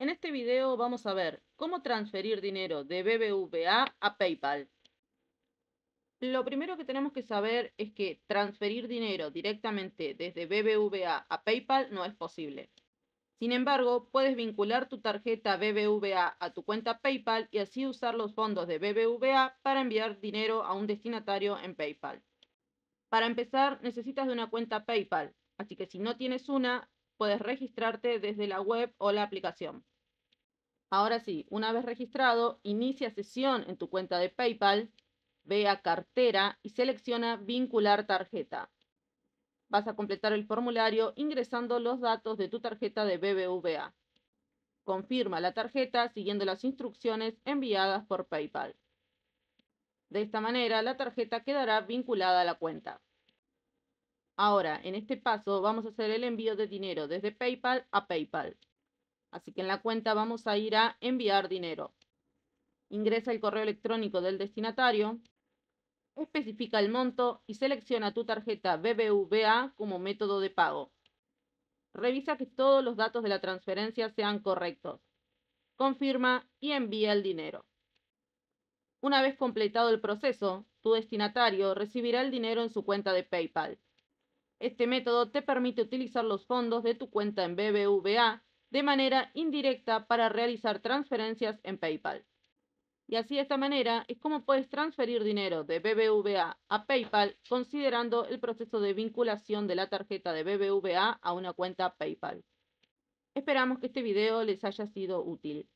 En este video vamos a ver cómo transferir dinero de BBVA a PayPal. Lo primero que tenemos que saber es que transferir dinero directamente desde BBVA a PayPal no es posible. Sin embargo, puedes vincular tu tarjeta BBVA a tu cuenta PayPal y así usar los fondos de BBVA para enviar dinero a un destinatario en PayPal. Para empezar, necesitas de una cuenta PayPal, así que si no tienes una, puedes registrarte desde la web o la aplicación. Ahora sí, una vez registrado, inicia sesión en tu cuenta de PayPal, ve a cartera y selecciona vincular tarjeta. Vas a completar el formulario ingresando los datos de tu tarjeta de BBVA. Confirma la tarjeta siguiendo las instrucciones enviadas por PayPal. De esta manera, la tarjeta quedará vinculada a la cuenta. Ahora, en este paso vamos a hacer el envío de dinero desde PayPal a PayPal. Así que en la cuenta vamos a ir a enviar dinero. Ingresa el correo electrónico del destinatario, especifica el monto y selecciona tu tarjeta BBVA como método de pago. Revisa que todos los datos de la transferencia sean correctos. Confirma y envía el dinero. Una vez completado el proceso, tu destinatario recibirá el dinero en su cuenta de PayPal. Este método te permite utilizar los fondos de tu cuenta en BBVA de manera indirecta para realizar transferencias en PayPal. Y así de esta manera es como puedes transferir dinero de BBVA a PayPal considerando el proceso de vinculación de la tarjeta de BBVA a una cuenta PayPal. Esperamos que este video les haya sido útil.